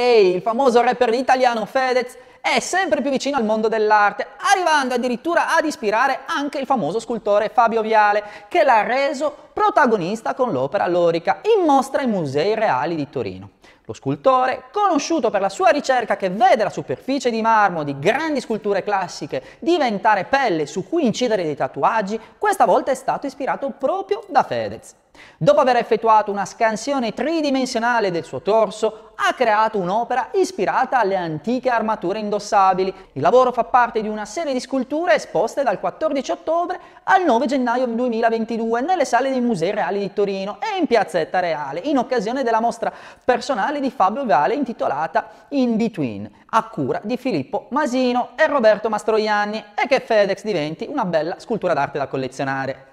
Ehi, il famoso rapper italiano Fedez è sempre più vicino al mondo dell'arte, arrivando addirittura ad ispirare anche il famoso scultore Fabio Viale, che l'ha reso protagonista con l'opera lorica in mostra ai Musei Reali di Torino. Lo scultore, conosciuto per la sua ricerca che vede la superficie di marmo di grandi sculture classiche diventare pelle su cui incidere dei tatuaggi, questa volta è stato ispirato proprio da Fedez. Dopo aver effettuato una scansione tridimensionale del suo torso, ha creato un'opera ispirata alle antiche armature indossabili. Il lavoro fa parte di una serie di sculture esposte dal 14 ottobre al 9 gennaio 2022 nelle sale dei Musei Reali di Torino e in Piazzetta Reale, in occasione della mostra personale di Fabio Viale intitolata In Between, a cura di Filippo Masino e Roberto Mastroianni, e che FedEx diventi una bella scultura d'arte da collezionare.